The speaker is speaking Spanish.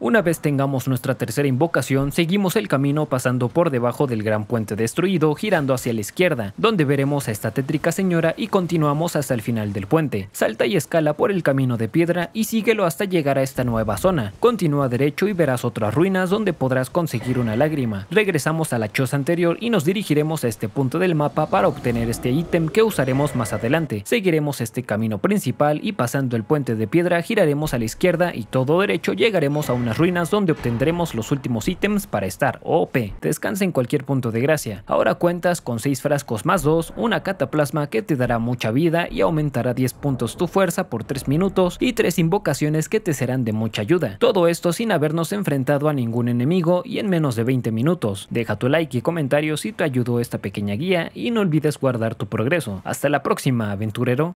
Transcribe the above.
Una vez tengamos nuestra tercera invocación, seguimos el camino pasando por debajo del gran puente destruido, girando hacia la izquierda, donde veremos a esta tétrica señora y continuamos hasta el final del puente. Salta y escala por el camino de piedra y síguelo hasta llegar a esta nueva zona. Continúa derecho y verás otras ruinas donde podrás conseguir una lágrima. Regresamos a la choza anterior y nos dirigiremos a este punto del mapa para obtener este ítem que usaremos más adelante. Seguiremos este camino principal y pasando el puente de piedra giraremos a la izquierda y todo derecho llegaremos a un las ruinas donde obtendremos los últimos ítems para estar OP. Descansa en cualquier punto de gracia. Ahora cuentas con 6 frascos más 2, una cataplasma que te dará mucha vida y aumentará 10 puntos tu fuerza por 3 minutos y 3 invocaciones que te serán de mucha ayuda. Todo esto sin habernos enfrentado a ningún enemigo y en menos de 20 minutos. Deja tu like y comentario si te ayudó esta pequeña guía y no olvides guardar tu progreso. Hasta la próxima, aventurero.